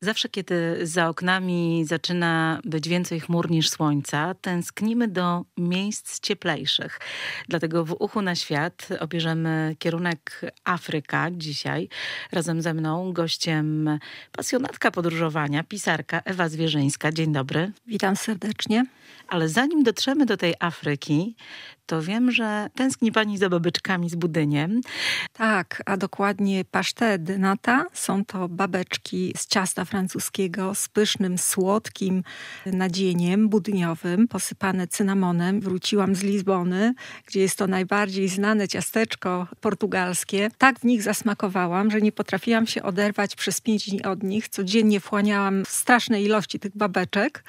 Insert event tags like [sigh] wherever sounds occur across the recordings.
Zawsze, kiedy za oknami zaczyna być więcej chmur niż słońca, tęsknimy do miejsc cieplejszych. Dlatego w Uchu na Świat obierzemy kierunek Afryka dzisiaj. Razem ze mną gościem pasjonatka podróżowania, pisarka Ewa Zwierzyńska. Dzień dobry. Witam serdecznie. Ale zanim dotrzemy do tej Afryki, to wiem, że tęskni pani za babeczkami z budyniem. Tak, a dokładnie pasztet de nata. Są to babeczki z ciasta francuskiego z pysznym, słodkim nadzieniem budyniowym, posypane cynamonem. Wróciłam z Lizbony, gdzie jest to najbardziej znane ciasteczko portugalskie. Tak w nich zasmakowałam, że nie potrafiłam się oderwać przez pięć dni od nich. Codziennie wchłaniałam straszne ilości tych babeczek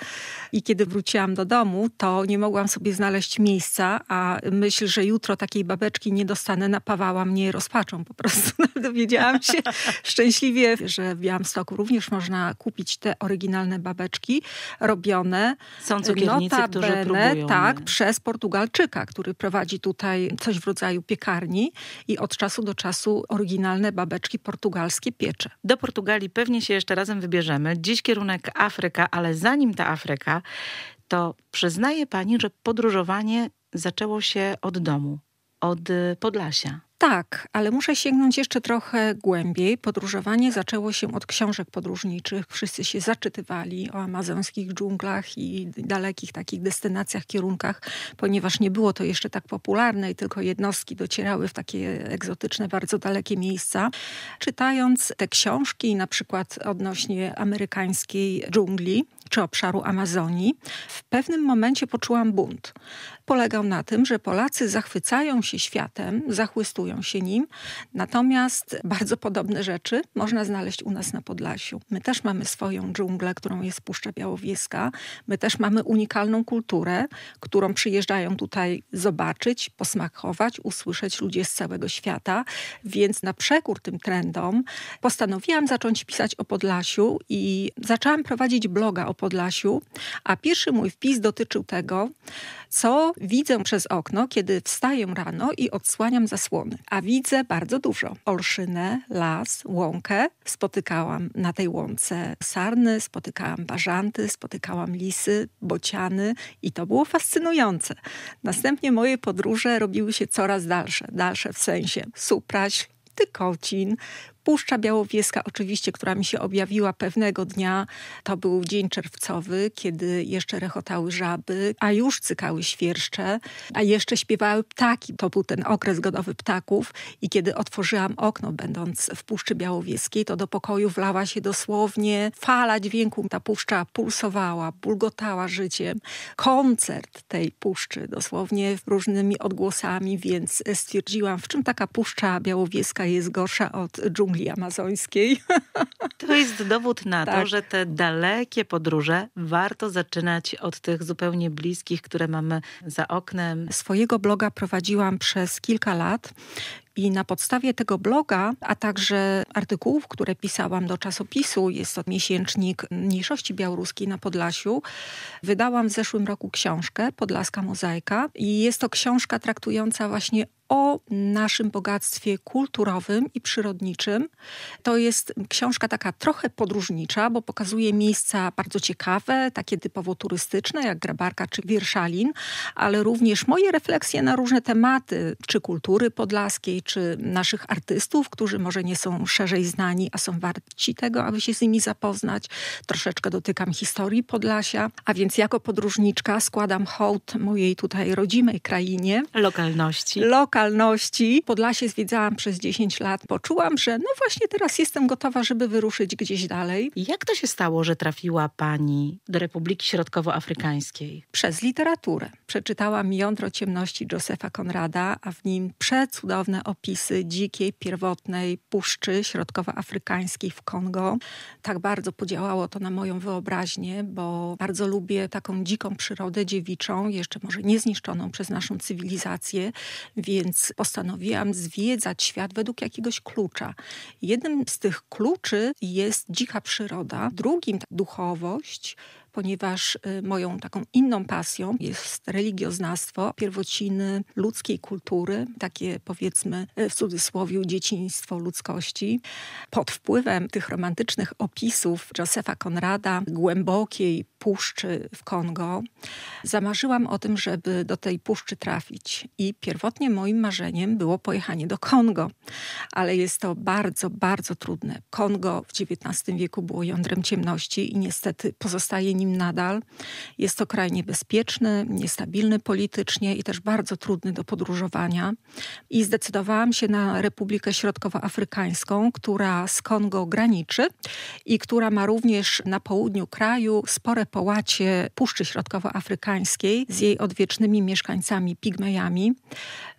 i kiedy wróciłam do domu, to nie mogłam sobie znaleźć miejsca, a ta myśl, że jutro takiej babeczki nie dostanę, napawała mnie rozpaczą po prostu. [laughs] Dowiedziałam się [laughs] szczęśliwie, że w Białymstoku również można kupić te oryginalne babeczki robione. Są cukiernicy, notabene, którzy próbują. Tak, przez Portugalczyka, który prowadzi tutaj coś w rodzaju piekarni i od czasu do czasu oryginalne babeczki portugalskie piecze. Do Portugalii pewnie się jeszcze razem wybierzemy. Dziś kierunek Afryka, ale zanim ta Afryka, to przyznaje pani, że podróżowanie zaczęło się od domu, od y, Podlasia. Tak, ale muszę sięgnąć jeszcze trochę głębiej. Podróżowanie zaczęło się od książek podróżniczych. Wszyscy się zaczytywali o amazońskich dżunglach i dalekich takich destynacjach, kierunkach, ponieważ nie było to jeszcze tak popularne i tylko jednostki docierały w takie egzotyczne, bardzo dalekie miejsca. Czytając te książki, na przykład odnośnie amerykańskiej dżungli, czy obszaru Amazonii, w pewnym momencie poczułam bunt. Polegał na tym, że Polacy zachwycają się światem, zachłystują się nim, natomiast bardzo podobne rzeczy można znaleźć u nas na Podlasiu. My też mamy swoją dżunglę, którą jest Puszcza Białowieska. My też mamy unikalną kulturę, którą przyjeżdżają tutaj zobaczyć, posmakować, usłyszeć ludzie z całego świata. Więc na przekór tym trendom postanowiłam zacząć pisać o Podlasiu i zaczęłam prowadzić bloga o Podlasiu, a pierwszy mój wpis dotyczył tego, co widzę przez okno, kiedy wstaję rano i odsłaniam zasłony. A widzę bardzo dużo. Olszynę, las, łąkę. Spotykałam na tej łące sarny, spotykałam bażanty, spotykałam lisy, bociany i to było fascynujące. Następnie moje podróże robiły się coraz dalsze. Dalsze w sensie supraś, Tykocin, Puszcza Białowieska oczywiście, która mi się objawiła pewnego dnia, to był dzień czerwcowy, kiedy jeszcze rechotały żaby, a już cykały świerszcze, a jeszcze śpiewały ptaki. To był ten okres godowy ptaków i kiedy otworzyłam okno, będąc w Puszczy Białowieskiej, to do pokoju wlała się dosłownie fala dźwięku. Ta puszcza pulsowała, bulgotała życiem. Koncert tej puszczy dosłownie różnymi odgłosami, więc stwierdziłam, w czym taka Puszcza Białowieska jest gorsza od dżungli Amazońskiej. To jest dowód na tak. to, że te dalekie podróże warto zaczynać od tych zupełnie bliskich, które mamy za oknem. Swojego bloga prowadziłam przez kilka lat i na podstawie tego bloga, a także artykułów, które pisałam do czasopisu, jest to miesięcznik mniejszości białoruskiej na Podlasiu, wydałam w zeszłym roku książkę Podlaska Mozaika. I jest to książka traktująca właśnie o naszym bogactwie kulturowym i przyrodniczym. To jest książka taka trochę podróżnicza, bo pokazuje miejsca bardzo ciekawe, takie typowo turystyczne, jak Grabarka czy Wierszalin, ale również moje refleksje na różne tematy, czy kultury podlaskiej, czy naszych artystów, którzy może nie są szerzej znani, a są warci tego, aby się z nimi zapoznać. Troszeczkę dotykam historii Podlasia, a więc jako podróżniczka składam hołd mojej tutaj rodzimej krainie. Lokalności lokalności. Podlasie zwiedzałam przez 10 lat. Poczułam, że no właśnie teraz jestem gotowa, żeby wyruszyć gdzieś dalej. Jak to się stało, że trafiła pani do Republiki Środkowoafrykańskiej? Przez literaturę. Przeczytałam Jądro ciemności Josefa Konrada, a w nim przecudowne opisy dzikiej, pierwotnej puszczy środkowoafrykańskiej w Kongo. Tak bardzo podziałało to na moją wyobraźnię, bo bardzo lubię taką dziką przyrodę dziewiczą, jeszcze może niezniszczoną przez naszą cywilizację, więc więc postanowiłam zwiedzać świat według jakiegoś klucza. Jednym z tych kluczy jest dzika przyroda, drugim duchowość, ponieważ y, moją taką inną pasją jest religioznawstwo, pierwociny ludzkiej kultury, takie powiedzmy y, w cudzysłowie dzieciństwo ludzkości. Pod wpływem tych romantycznych opisów Josefa Konrada, głębokiej, puszczy w Kongo, zamarzyłam o tym, żeby do tej puszczy trafić. I pierwotnie moim marzeniem było pojechanie do Kongo, ale jest to bardzo, bardzo trudne. Kongo w XIX wieku było jądrem ciemności i niestety pozostaje nim nadal. Jest to kraj niebezpieczny, niestabilny politycznie i też bardzo trudny do podróżowania. I zdecydowałam się na Republikę Środkowoafrykańską, która z Kongo graniczy i która ma również na południu kraju spore połacie Puszczy Środkowoafrykańskiej z jej odwiecznymi mieszkańcami pigmejami,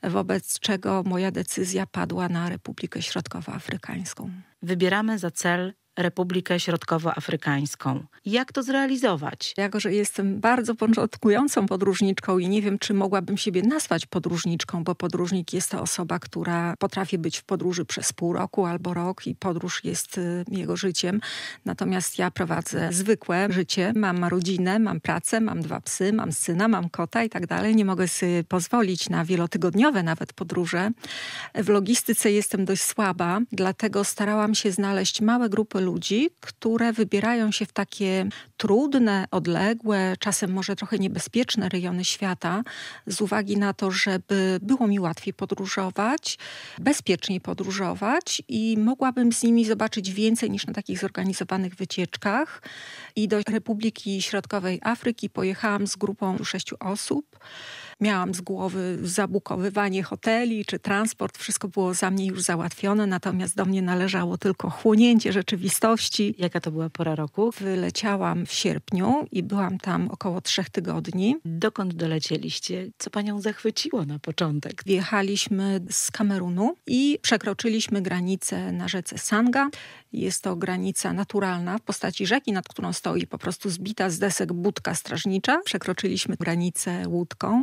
wobec czego moja decyzja padła na Republikę Środkowoafrykańską. Wybieramy za cel Republikę Środkowoafrykańską. Jak to zrealizować? Jako, że jestem bardzo początkującą podróżniczką i nie wiem, czy mogłabym siebie nazwać podróżniczką, bo podróżnik jest to osoba, która potrafi być w podróży przez pół roku albo rok i podróż jest y, jego życiem. Natomiast ja prowadzę zwykłe życie. Mam rodzinę, mam pracę, mam dwa psy, mam syna, mam kota i tak dalej. Nie mogę sobie pozwolić na wielotygodniowe nawet podróże. W logistyce jestem dość słaba, dlatego starałam się znaleźć małe grupy ludzi, ludzi, które wybierają się w takie trudne, odległe, czasem może trochę niebezpieczne rejony świata, z uwagi na to, żeby było mi łatwiej podróżować, bezpieczniej podróżować i mogłabym z nimi zobaczyć więcej niż na takich zorganizowanych wycieczkach. I do Republiki Środkowej Afryki pojechałam z grupą sześciu osób miałam z głowy zabukowywanie hoteli czy transport, wszystko było za mnie już załatwione, natomiast do mnie należało tylko chłonięcie rzeczywistości. Jaka to była pora roku? Wyleciałam w sierpniu i byłam tam około trzech tygodni. Dokąd dolecieliście? Co panią zachwyciło na początek? Wjechaliśmy z Kamerunu i przekroczyliśmy granicę na rzece Sanga. Jest to granica naturalna w postaci rzeki, nad którą stoi po prostu zbita z desek budka strażnicza. Przekroczyliśmy granicę łódką.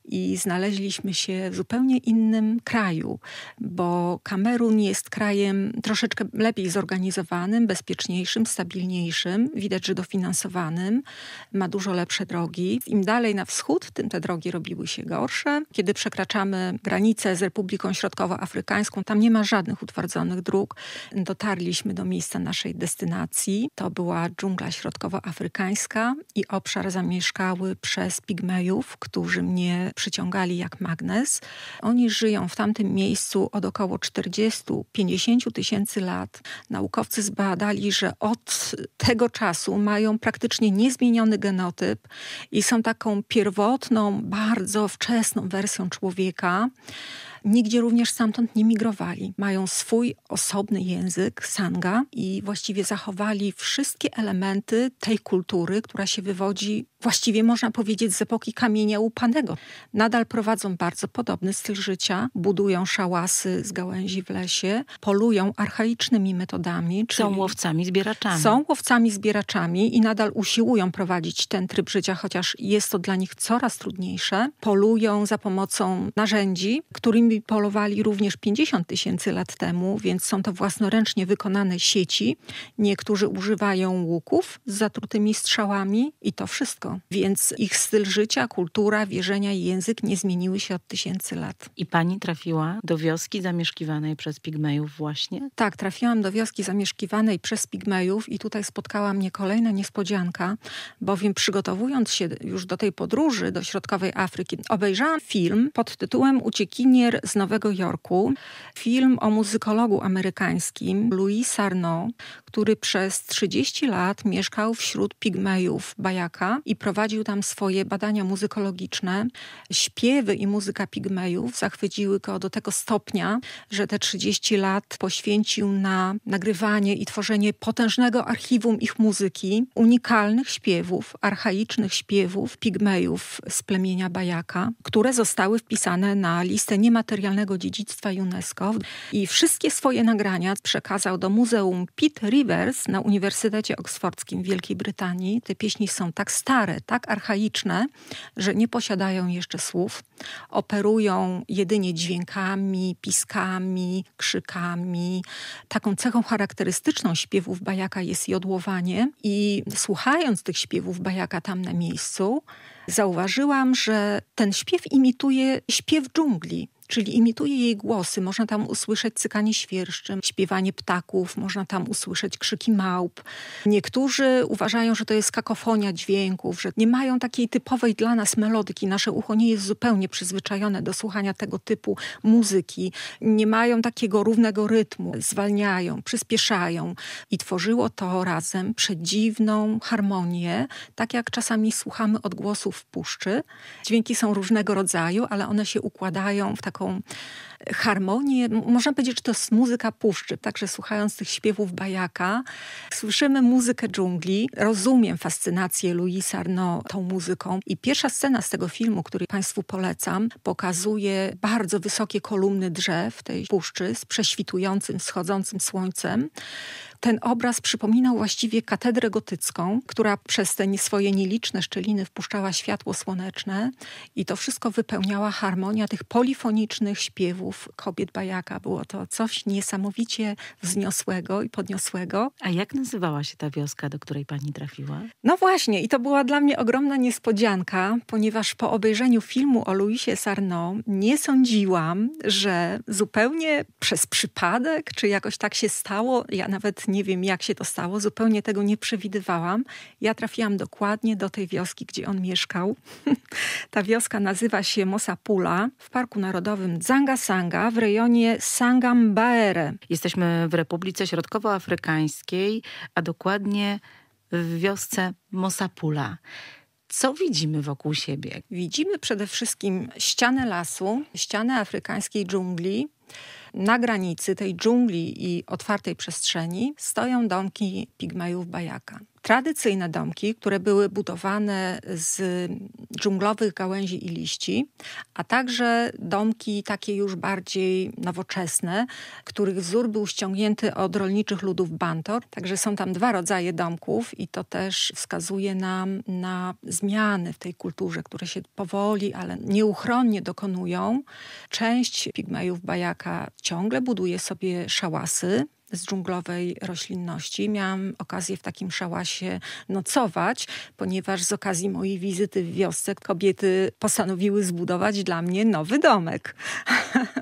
i znaleźliśmy się w zupełnie innym kraju, bo Kamerun jest krajem troszeczkę lepiej zorganizowanym, bezpieczniejszym, stabilniejszym, widać, że dofinansowanym, ma dużo lepsze drogi. Im dalej na wschód, tym te drogi robiły się gorsze. Kiedy przekraczamy granicę z Republiką Środkowoafrykańską, tam nie ma żadnych utwardzonych dróg. Dotarliśmy do miejsca naszej destynacji. To była dżungla środkowoafrykańska i obszar zamieszkały przez pigmejów, którzy mnie przyciągali jak magnes. Oni żyją w tamtym miejscu od około 40-50 tysięcy lat. Naukowcy zbadali, że od tego czasu mają praktycznie niezmieniony genotyp i są taką pierwotną, bardzo wczesną wersją człowieka. Nigdzie również stamtąd nie migrowali. Mają swój osobny język, sanga, i właściwie zachowali wszystkie elementy tej kultury, która się wywodzi właściwie można powiedzieć z epoki kamienia łupanego. Nadal prowadzą bardzo podobny styl życia, budują szałasy z gałęzi w lesie, polują archaicznymi metodami. Są łowcami, zbieraczami. Są łowcami, zbieraczami i nadal usiłują prowadzić ten tryb życia, chociaż jest to dla nich coraz trudniejsze. Polują za pomocą narzędzi, którymi polowali również 50 tysięcy lat temu, więc są to własnoręcznie wykonane sieci. Niektórzy używają łuków z zatrutymi strzałami i to wszystko więc ich styl życia, kultura, wierzenia i język nie zmieniły się od tysięcy lat. I pani trafiła do wioski zamieszkiwanej przez pigmejów właśnie? Tak, trafiłam do wioski zamieszkiwanej przez pigmejów i tutaj spotkała mnie kolejna niespodzianka, bowiem przygotowując się już do tej podróży do środkowej Afryki, obejrzałam film pod tytułem Uciekinier z Nowego Jorku. Film o muzykologu amerykańskim Louis Sarno, który przez 30 lat mieszkał wśród pigmejów Bajaka i prowadził tam swoje badania muzykologiczne. Śpiewy i muzyka pigmejów zachwyciły go do tego stopnia, że te 30 lat poświęcił na nagrywanie i tworzenie potężnego archiwum ich muzyki, unikalnych śpiewów, archaicznych śpiewów pigmejów z plemienia Bajaka, które zostały wpisane na listę niematerialnego dziedzictwa UNESCO i wszystkie swoje nagrania przekazał do Muzeum Pitt Rivers na Uniwersytecie Oksfordzkim w Wielkiej Brytanii. Te pieśni są tak stare, stare, tak archaiczne, że nie posiadają jeszcze słów, operują jedynie dźwiękami, piskami, krzykami. Taką cechą charakterystyczną śpiewów bajaka jest jodłowanie i słuchając tych śpiewów bajaka tam na miejscu, zauważyłam, że ten śpiew imituje śpiew dżungli czyli imituje jej głosy. Można tam usłyszeć cykanie świerszczy, śpiewanie ptaków, można tam usłyszeć krzyki małp. Niektórzy uważają, że to jest kakofonia dźwięków, że nie mają takiej typowej dla nas melodyki. Nasze ucho nie jest zupełnie przyzwyczajone do słuchania tego typu muzyki. Nie mają takiego równego rytmu. Zwalniają, przyspieszają i tworzyło to razem przedziwną harmonię, tak jak czasami słuchamy odgłosów w puszczy. Dźwięki są różnego rodzaju, ale one się układają w taką taką harmonię. Można powiedzieć, że to jest muzyka puszczy. Także słuchając tych śpiewów bajaka, słyszymy muzykę dżungli. Rozumiem fascynację Louis Arno tą muzyką. I pierwsza scena z tego filmu, który Państwu polecam, pokazuje bardzo wysokie kolumny drzew tej puszczy z prześwitującym, wschodzącym słońcem ten obraz przypominał właściwie katedrę gotycką, która przez te swoje nieliczne szczeliny wpuszczała światło słoneczne i to wszystko wypełniała harmonia tych polifonicznych śpiewów kobiet Bajaka. Było to coś niesamowicie wzniosłego i podniosłego. A jak nazywała się ta wioska, do której pani trafiła? No właśnie, i to była dla mnie ogromna niespodzianka, ponieważ po obejrzeniu filmu o Louisie Sarno nie sądziłam, że zupełnie przez przypadek, czy jakoś tak się stało, ja nawet nie wiem jak się to stało, zupełnie tego nie przewidywałam. Ja trafiłam dokładnie do tej wioski, gdzie on mieszkał. [laughs] Ta wioska nazywa się Mosapula w Parku Narodowym Dzanga-Sanga w rejonie Sangambaere. Jesteśmy w Republice Środkowoafrykańskiej, a dokładnie w wiosce Mosapula co widzimy wokół siebie? Widzimy przede wszystkim ścianę lasu, ścianę afrykańskiej dżungli. Na granicy tej dżungli i otwartej przestrzeni stoją domki pigmejów Bajaka tradycyjne domki, które były budowane z dżunglowych gałęzi i liści, a także domki takie już bardziej nowoczesne, których wzór był ściągnięty od rolniczych ludów Bantor. Także są tam dwa rodzaje domków i to też wskazuje nam na zmiany w tej kulturze, które się powoli, ale nieuchronnie dokonują. Część pigmejów Bajaka ciągle buduje sobie szałasy, z dżunglowej roślinności. Miałam okazję w takim szałasie nocować, ponieważ z okazji mojej wizyty w wiosce kobiety postanowiły zbudować dla mnie nowy domek. [laughs]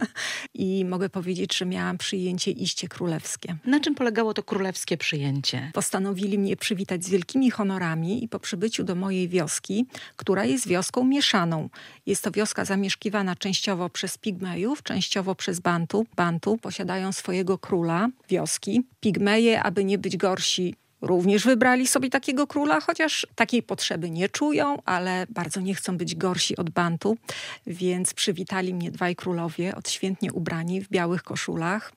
i mogę powiedzieć, że miałam przyjęcie iście królewskie. Na czym polegało to królewskie przyjęcie? Postanowili mnie przywitać z wielkimi honorami i po przybyciu do mojej wioski, która jest wioską mieszaną. Jest to wioska zamieszkiwana częściowo przez pigmejów, częściowo przez bantu. Bantu posiadają swojego króla wioski. Pigmeje, aby nie być gorsi, również wybrali sobie takiego króla, chociaż takiej potrzeby nie czują, ale bardzo nie chcą być gorsi od bantu, więc przywitali mnie dwaj królowie, odświętnie ubrani w białych koszulach.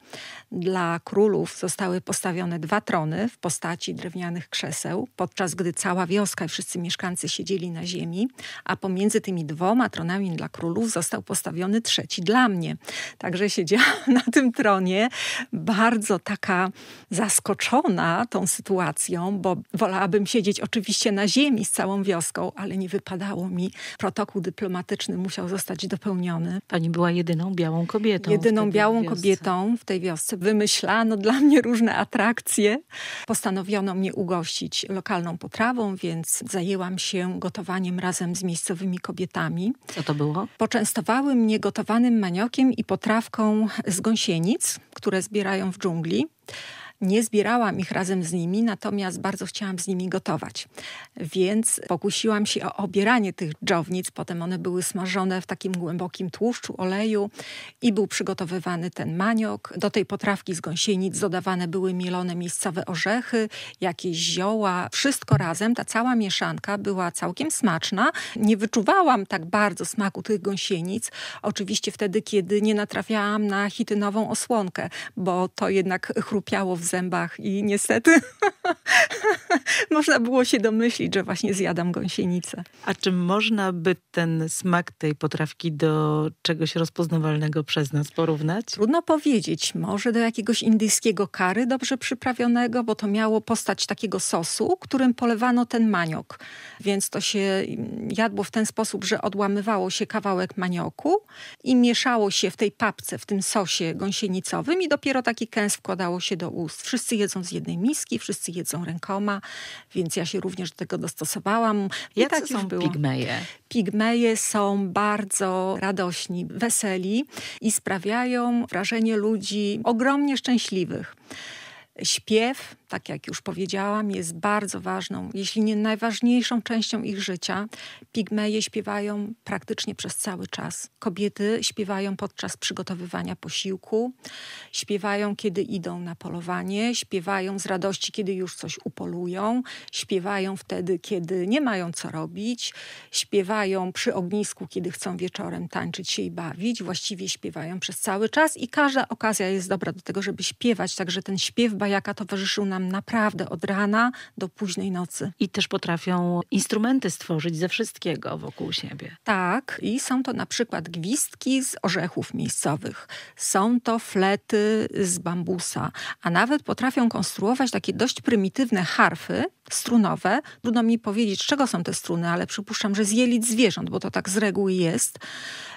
Dla królów zostały postawione dwa trony w postaci drewnianych krzeseł, podczas gdy cała wioska i wszyscy mieszkańcy siedzieli na ziemi, a pomiędzy tymi dwoma tronami dla królów został postawiony trzeci dla mnie. Także siedziałam [laughs] na tym tronie bardzo taka zaskoczona tą sytuacją, bo wolałabym siedzieć oczywiście na ziemi z całą wioską, ale nie wypadało mi. Protokół dyplomatyczny musiał zostać dopełniony. Pani była jedyną białą kobietą. Jedyną białą kobietą w tej wiosce. Wymyślano dla mnie różne atrakcje. Postanowiono mnie ugościć lokalną potrawą, więc zajęłam się gotowaniem razem z miejscowymi kobietami. Co to było? Poczęstowały mnie gotowanym maniokiem i potrawką z gąsienic, które zbierają w dżungli. Nie zbierałam ich razem z nimi, natomiast bardzo chciałam z nimi gotować. Więc pokusiłam się o obieranie tych dżownic. Potem one były smażone w takim głębokim tłuszczu, oleju i był przygotowywany ten maniok. Do tej potrawki z gąsienic dodawane były mielone miejscowe orzechy, jakieś zioła. Wszystko razem, ta cała mieszanka była całkiem smaczna. Nie wyczuwałam tak bardzo smaku tych gąsienic. Oczywiście wtedy, kiedy nie natrafiałam na chitynową osłonkę, bo to jednak chrupiało w zębach i niestety [laughs] można było się domyślić, że właśnie zjadam gąsienicę. A czy można by ten smak tej potrawki do czegoś rozpoznawalnego przez nas porównać? Trudno powiedzieć. Może do jakiegoś indyjskiego kary dobrze przyprawionego, bo to miało postać takiego sosu, którym polewano ten maniok. Więc to się jadło w ten sposób, że odłamywało się kawałek manioku i mieszało się w tej papce, w tym sosie gąsienicowym i dopiero taki kęs wkładało się do ust. Wszyscy jedzą z jednej miski, wszyscy jedzą rękoma, więc ja się również do tego dostosowałam. Jakie tak są było. pigmeje? Pigmeje są bardzo radośni, weseli i sprawiają wrażenie ludzi ogromnie szczęśliwych. Śpiew, tak jak już powiedziałam, jest bardzo ważną, jeśli nie najważniejszą częścią ich życia. Pigmeje śpiewają praktycznie przez cały czas. Kobiety śpiewają podczas przygotowywania posiłku, śpiewają, kiedy idą na polowanie, śpiewają z radości, kiedy już coś upolują, śpiewają wtedy, kiedy nie mają co robić, śpiewają przy ognisku, kiedy chcą wieczorem tańczyć się i bawić. Właściwie śpiewają przez cały czas i każda okazja jest dobra do tego, żeby śpiewać. Także ten śpiew bajaka towarzyszył nam tam naprawdę od rana do późnej nocy. I też potrafią instrumenty stworzyć ze wszystkiego wokół siebie. Tak, i są to na przykład gwizdki z orzechów miejscowych, są to flety z bambusa, a nawet potrafią konstruować takie dość prymitywne harfy strunowe. Trudno mi powiedzieć, z czego są te struny, ale przypuszczam, że z jelit zwierząt, bo to tak z reguły jest.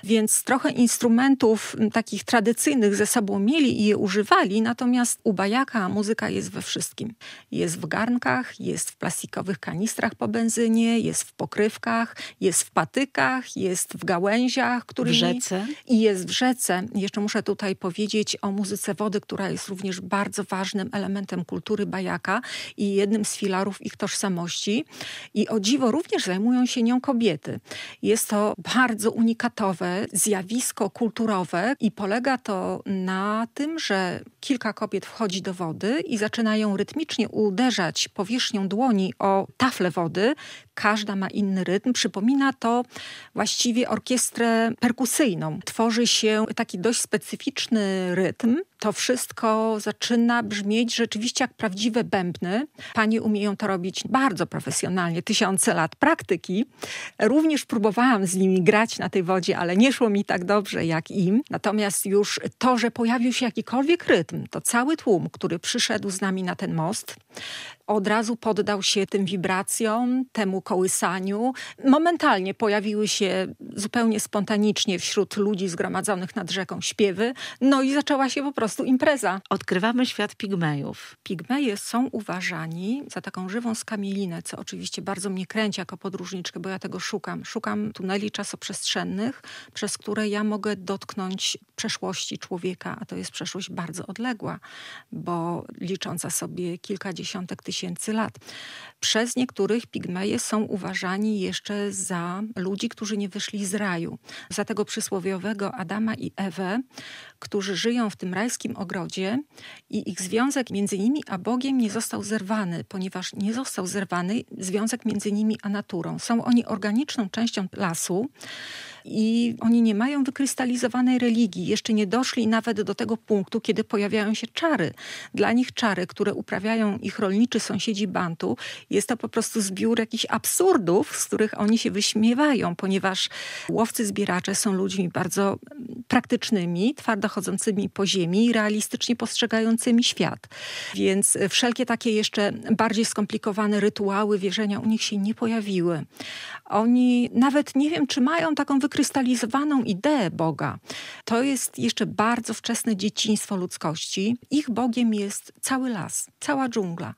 Więc trochę instrumentów takich tradycyjnych ze sobą mieli i je używali, natomiast u Bajaka muzyka jest we wszystkim wszystkim. Jest w garnkach, jest w plastikowych kanistrach po benzynie, jest w pokrywkach, jest w patykach, jest w gałęziach, którymi... W rzece. I jest w rzece. Jeszcze muszę tutaj powiedzieć o muzyce wody, która jest również bardzo ważnym elementem kultury bajaka i jednym z filarów ich tożsamości. I o dziwo również zajmują się nią kobiety. Jest to bardzo unikatowe zjawisko kulturowe i polega to na tym, że kilka kobiet wchodzi do wody i zaczynają rytmicznie uderzać powierzchnią dłoni o tafle wody, każda ma inny rytm. Przypomina to właściwie orkiestrę perkusyjną. Tworzy się taki dość specyficzny rytm, to wszystko zaczyna brzmieć rzeczywiście jak prawdziwe bębny. Panie umieją to robić bardzo profesjonalnie, tysiące lat praktyki. Również próbowałam z nimi grać na tej wodzie, ale nie szło mi tak dobrze jak im. Natomiast już to, że pojawił się jakikolwiek rytm, to cały tłum, który przyszedł z nami na ten most, od razu poddał się tym wibracjom, temu kołysaniu. Momentalnie pojawiły się zupełnie spontanicznie wśród ludzi zgromadzonych nad rzeką śpiewy, no i zaczęła się po prostu impreza. Odkrywamy świat pigmejów. Pigmeje są uważani za taką żywą skamielinę, co oczywiście bardzo mnie kręci jako podróżniczkę, bo ja tego szukam. Szukam tuneli czasoprzestrzennych, przez które ja mogę dotknąć przeszłości człowieka, a to jest przeszłość bardzo odległa, bo licząca sobie kilkadziesiątek tysięcy tysięcy lat. Przez niektórych pigmeje są uważani jeszcze za ludzi, którzy nie wyszli z raju, za tego przysłowiowego Adama i Ewę, którzy żyją w tym rajskim ogrodzie i ich związek między nimi a Bogiem nie został zerwany, ponieważ nie został zerwany związek między nimi a naturą. Są oni organiczną częścią lasu, i oni nie mają wykrystalizowanej religii. Jeszcze nie doszli nawet do tego punktu, kiedy pojawiają się czary. Dla nich czary, które uprawiają ich rolniczy sąsiedzi Bantu, jest to po prostu zbiór jakichś absurdów, z których oni się wyśmiewają, ponieważ łowcy zbieracze są ludźmi bardzo mm, praktycznymi, twardo chodzącymi po ziemi i realistycznie postrzegającymi świat. Więc e, wszelkie takie jeszcze bardziej skomplikowane rytuały wierzenia u nich się nie pojawiły. Oni nawet nie wiem, czy mają taką wykrystalizowaną ideę Boga. To jest jeszcze bardzo wczesne dzieciństwo ludzkości. Ich Bogiem jest cały las, cała dżungla.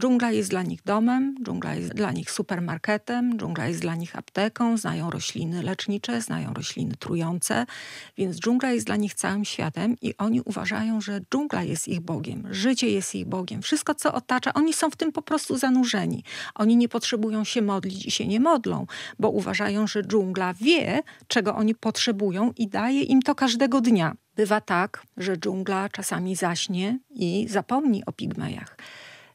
Dżungla jest dla nich domem, dżungla jest dla nich supermarketem, dżungla jest dla nich apteką, znają rośliny lecznicze, znają rośliny trujące, więc dżungla jest dla nich całym światem i oni uważają, że dżungla jest ich Bogiem, życie jest ich Bogiem, wszystko co otacza, oni są w tym po prostu zanurzeni. Oni nie potrzebują się modlić i się nie modlą bo uważają, że dżungla wie, czego oni potrzebują i daje im to każdego dnia. Bywa tak, że dżungla czasami zaśnie i zapomni o pigmejach.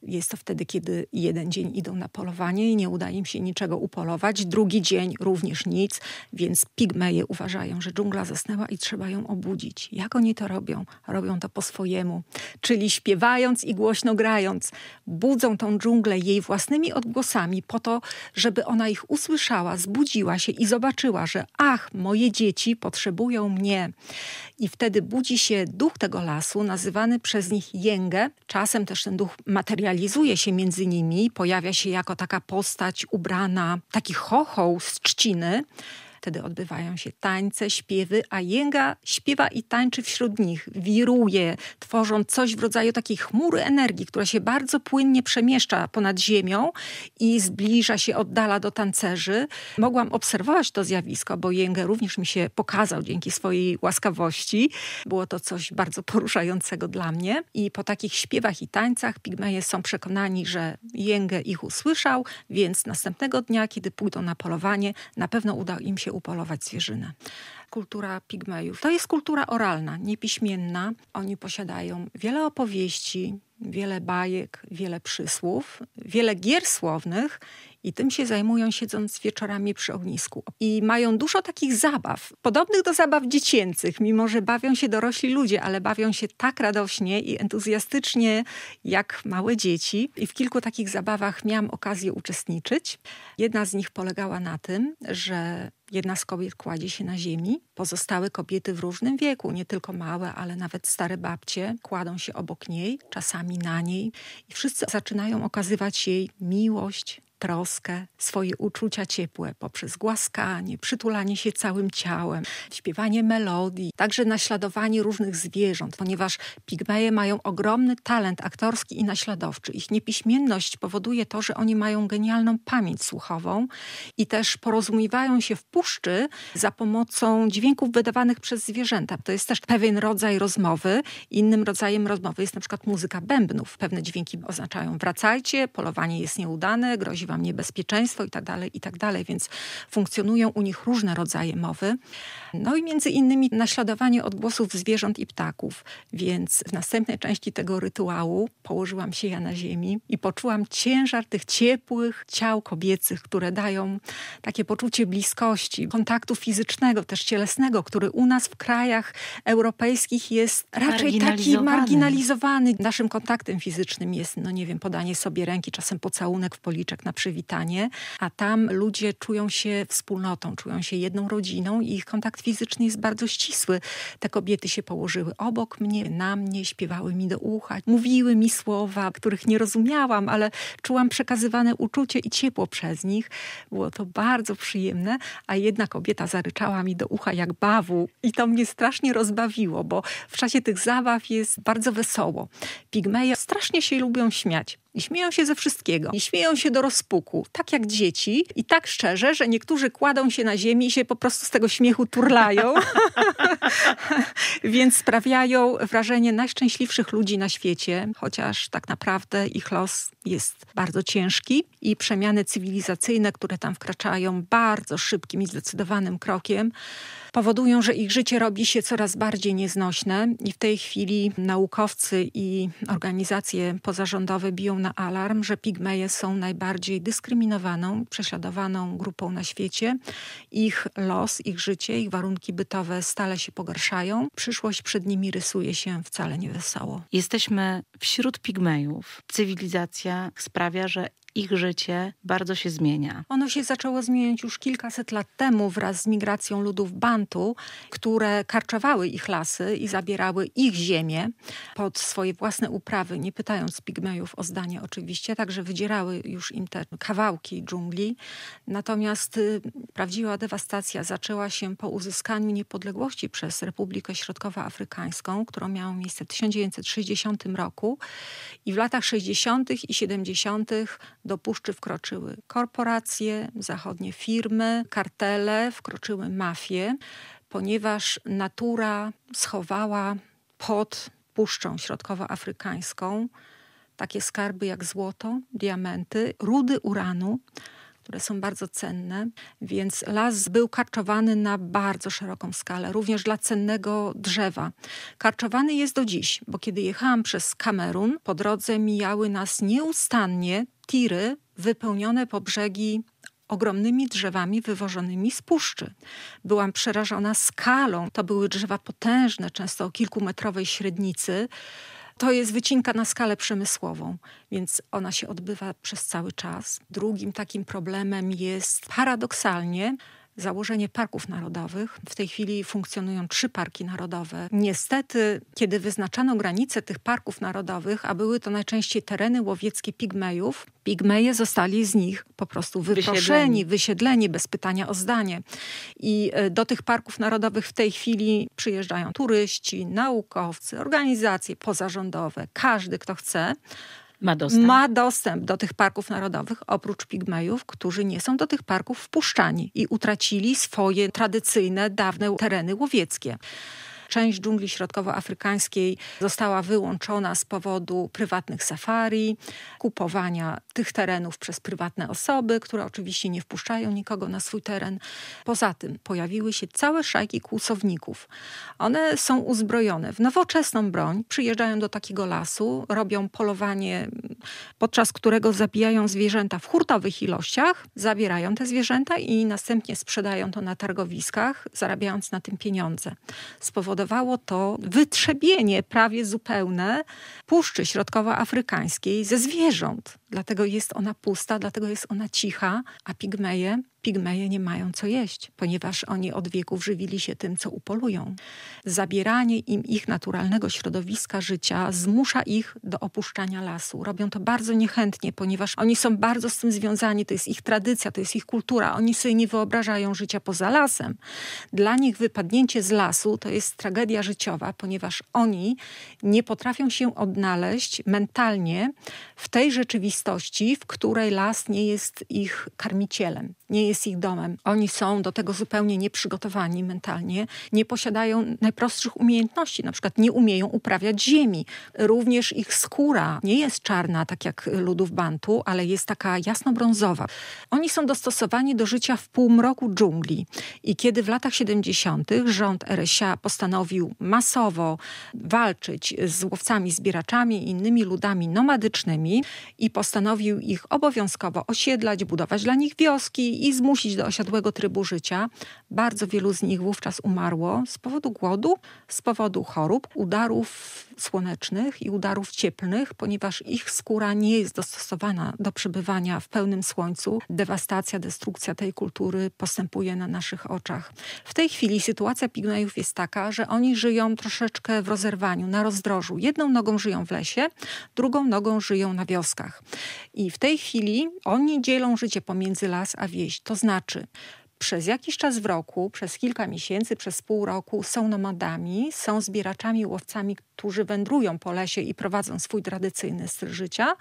Jest to wtedy, kiedy jeden dzień idą na polowanie i nie uda im się niczego upolować, drugi dzień również nic, więc pigmeje uważają, że dżungla zasnęła i trzeba ją obudzić. Jak oni to robią? Robią to po swojemu, czyli śpiewając i głośno grając. Budzą tą dżunglę jej własnymi odgłosami po to, żeby ona ich usłyszała, zbudziła się i zobaczyła, że ach, moje dzieci potrzebują mnie. I wtedy budzi się duch tego lasu, nazywany przez nich jęgę, czasem też ten duch materialny, realizuje się między nimi, pojawia się jako taka postać ubrana, taki chochoł z trzciny, Wtedy odbywają się tańce, śpiewy, a jęga śpiewa i tańczy wśród nich, wiruje, tworząc coś w rodzaju takiej chmury energii, która się bardzo płynnie przemieszcza ponad ziemią i zbliża się, oddala do tancerzy. Mogłam obserwować to zjawisko, bo jęga również mi się pokazał dzięki swojej łaskawości. Było to coś bardzo poruszającego dla mnie i po takich śpiewach i tańcach pigmeje są przekonani, że jęgę ich usłyszał, więc następnego dnia, kiedy pójdą na polowanie, na pewno uda im się upolować zwierzynę kultura pigmejów. To jest kultura oralna, niepiśmienna. Oni posiadają wiele opowieści, wiele bajek, wiele przysłów, wiele gier słownych i tym się zajmują siedząc wieczorami przy ognisku. I mają dużo takich zabaw, podobnych do zabaw dziecięcych, mimo że bawią się dorośli ludzie, ale bawią się tak radośnie i entuzjastycznie jak małe dzieci. I w kilku takich zabawach miałam okazję uczestniczyć. Jedna z nich polegała na tym, że jedna z kobiet kładzie się na ziemi Pozostałe kobiety w różnym wieku, nie tylko małe, ale nawet stare babcie, kładą się obok niej, czasami na niej i wszyscy zaczynają okazywać jej miłość, troskę, swoje uczucia ciepłe poprzez głaskanie, przytulanie się całym ciałem, śpiewanie melodii, także naśladowanie różnych zwierząt, ponieważ pigmeje mają ogromny talent aktorski i naśladowczy. Ich niepiśmienność powoduje to, że oni mają genialną pamięć słuchową i też porozumiewają się w puszczy za pomocą dźwięków wydawanych przez zwierzęta. To jest też pewien rodzaj rozmowy. Innym rodzajem rozmowy jest na przykład muzyka bębnów. Pewne dźwięki oznaczają wracajcie, polowanie jest nieudane, grozi wam niebezpieczeństwo itd., tak itd., tak więc funkcjonują u nich różne rodzaje mowy. No i między innymi naśladowanie odgłosów zwierząt i ptaków, więc w następnej części tego rytuału położyłam się ja na ziemi i poczułam ciężar tych ciepłych ciał kobiecych, które dają takie poczucie bliskości, kontaktu fizycznego, też cielesnego, który u nas w krajach europejskich jest raczej taki marginalizowany. Naszym kontaktem fizycznym jest, no nie wiem, podanie sobie ręki, czasem pocałunek w policzek na przykład przywitanie, a tam ludzie czują się wspólnotą, czują się jedną rodziną i ich kontakt fizyczny jest bardzo ścisły. Te kobiety się położyły obok mnie, na mnie, śpiewały mi do ucha, mówiły mi słowa, których nie rozumiałam, ale czułam przekazywane uczucie i ciepło przez nich. Było to bardzo przyjemne, a jedna kobieta zaryczała mi do ucha jak bawu i to mnie strasznie rozbawiło, bo w czasie tych zabaw jest bardzo wesoło. Pigmeje strasznie się lubią śmiać. I śmieją się ze wszystkiego. I śmieją się do rozpuku. Tak jak dzieci i tak szczerze, że niektórzy kładą się na ziemi i się po prostu z tego śmiechu turlają. [laughs] Więc sprawiają wrażenie najszczęśliwszych ludzi na świecie, chociaż tak naprawdę ich los jest bardzo ciężki i przemiany cywilizacyjne, które tam wkraczają bardzo szybkim i zdecydowanym krokiem, powodują, że ich życie robi się coraz bardziej nieznośne i w tej chwili naukowcy i organizacje pozarządowe biją na alarm, że pigmeje są najbardziej dyskryminowaną, prześladowaną grupą na świecie. Ich los, ich życie, ich warunki bytowe stale się pogarszają. Przyszłość przed nimi rysuje się wcale niewesoło. Jesteśmy wśród pigmejów. Cywilizacja sprawia, że ich życie bardzo się zmienia. Ono się zaczęło zmieniać już kilkaset lat temu wraz z migracją ludów Bantu, które karczowały ich lasy i zabierały ich ziemię pod swoje własne uprawy, nie pytając pigmejów o zdanie oczywiście, także wydzierały już im te kawałki dżungli. Natomiast y, prawdziwa dewastacja zaczęła się po uzyskaniu niepodległości przez Republikę Środkowoafrykańską, która miała miejsce w 1960 roku i w latach 60. i 70 do puszczy wkroczyły korporacje, zachodnie firmy, kartele, wkroczyły mafie, ponieważ natura schowała pod Puszczą Środkowoafrykańską takie skarby jak złoto, diamenty, rudy uranu, które są bardzo cenne, więc las był karczowany na bardzo szeroką skalę, również dla cennego drzewa. Karczowany jest do dziś, bo kiedy jechałam przez Kamerun, po drodze mijały nas nieustannie tiry wypełnione po brzegi ogromnymi drzewami wywożonymi z puszczy. Byłam przerażona skalą. To były drzewa potężne, często o kilkumetrowej średnicy. To jest wycinka na skalę przemysłową, więc ona się odbywa przez cały czas. Drugim takim problemem jest paradoksalnie założenie parków narodowych. W tej chwili funkcjonują trzy parki narodowe. Niestety, kiedy wyznaczano granice tych parków narodowych, a były to najczęściej tereny łowieckie pigmejów, pigmeje zostali z nich po prostu wyproszeni, wysiedleni, wysiedleni bez pytania o zdanie. I e, do tych parków narodowych w tej chwili przyjeżdżają turyści, naukowcy, organizacje pozarządowe, każdy, kto chce ma dostęp. ma dostęp do tych parków narodowych, oprócz pigmejów, którzy nie są do tych parków wpuszczani i utracili swoje tradycyjne, dawne tereny łowieckie część dżungli środkowoafrykańskiej została wyłączona z powodu prywatnych safari, kupowania tych terenów przez prywatne osoby, które oczywiście nie wpuszczają nikogo na swój teren. Poza tym pojawiły się całe szajki kłusowników. One są uzbrojone w nowoczesną broń, przyjeżdżają do takiego lasu, robią polowanie, podczas którego zabijają zwierzęta w hurtowych ilościach, zabierają te zwierzęta i następnie sprzedają to na targowiskach, zarabiając na tym pieniądze. Z powodu spowodowało to wytrzebienie prawie zupełne Puszczy Środkowoafrykańskiej ze zwierząt. Dlatego jest ona pusta, dlatego jest ona cicha, a pigmeje, pigmeje nie mają co jeść, ponieważ oni od wieków żywili się tym, co upolują. Zabieranie im ich naturalnego środowiska życia zmusza ich do opuszczania lasu. Robią to bardzo niechętnie, ponieważ oni są bardzo z tym związani, to jest ich tradycja, to jest ich kultura. Oni sobie nie wyobrażają życia poza lasem. Dla nich wypadnięcie z lasu to jest tragedia życiowa, ponieważ oni nie potrafią się odnaleźć mentalnie w tej rzeczywistości, rzeczywistości, w której las nie jest ich karmicielem, nie jest ich domem. Oni są do tego zupełnie nieprzygotowani mentalnie, nie posiadają najprostszych umiejętności, na przykład nie umieją uprawiać ziemi. Również ich skóra nie jest czarna, tak jak ludów bantu, ale jest taka jasno-brązowa. Oni są dostosowani do życia w półmroku dżungli. I kiedy w latach 70. rząd Eresia postanowił masowo walczyć z łowcami, zbieraczami i innymi ludami nomadycznymi i postanowił postanowił ich obowiązkowo osiedlać, budować dla nich wioski i zmusić do osiadłego trybu życia. Bardzo wielu z nich wówczas umarło z powodu głodu, z powodu chorób, udarów słonecznych i udarów cieplnych, ponieważ ich skóra nie jest dostosowana do przebywania w pełnym słońcu. Dewastacja, destrukcja tej kultury postępuje na naszych oczach. W tej chwili sytuacja pignajów jest taka, że oni żyją troszeczkę w rozerwaniu, na rozdrożu. Jedną nogą żyją w lesie, drugą nogą żyją na wioskach. I w tej chwili oni dzielą życie pomiędzy las a wieś. To znaczy, przez jakiś czas w roku, przez kilka miesięcy, przez pół roku są nomadami, są zbieraczami, łowcami, którzy wędrują po lesie i prowadzą swój tradycyjny styl życia.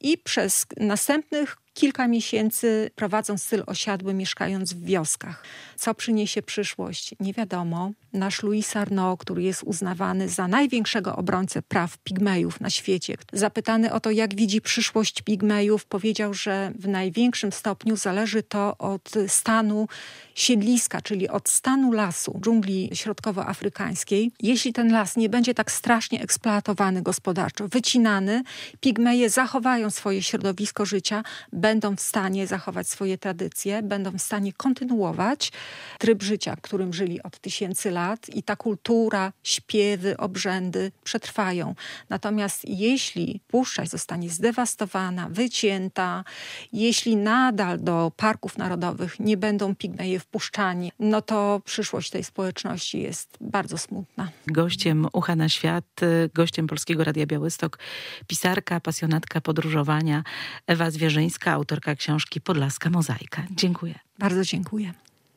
I przez następnych kilka miesięcy prowadzą styl osiadły, mieszkając w wioskach. Co przyniesie przyszłość? Nie wiadomo. Nasz Louis Arnaud, który jest uznawany za największego obrońcę praw pigmejów na świecie, zapytany o to, jak widzi przyszłość pigmejów, powiedział, że w największym stopniu zależy to od stanu siedliska, czyli od stanu lasu dżungli środkowoafrykańskiej. Jeśli ten las nie będzie tak strasznie eksploatowany gospodarczo, wycinany, pigmeje zachowają swoje środowisko życia, będą w stanie zachować swoje tradycje, będą w stanie kontynuować tryb życia, którym żyli od tysięcy lat i ta kultura, śpiewy, obrzędy przetrwają. Natomiast jeśli puszcza zostanie zdewastowana, wycięta, jeśli nadal do parków narodowych nie będą pigmeje wpuszczani, no to przyszłość tej społeczności jest bardzo smutna. Gościem Ucha na Świat, y, gościem Polskiego Radia Białystok, pisarka, pasjonatka podróżowania Ewa Zwierzyńska autorka książki Podlaska Mozaika. Dziękuję. Bardzo dziękuję.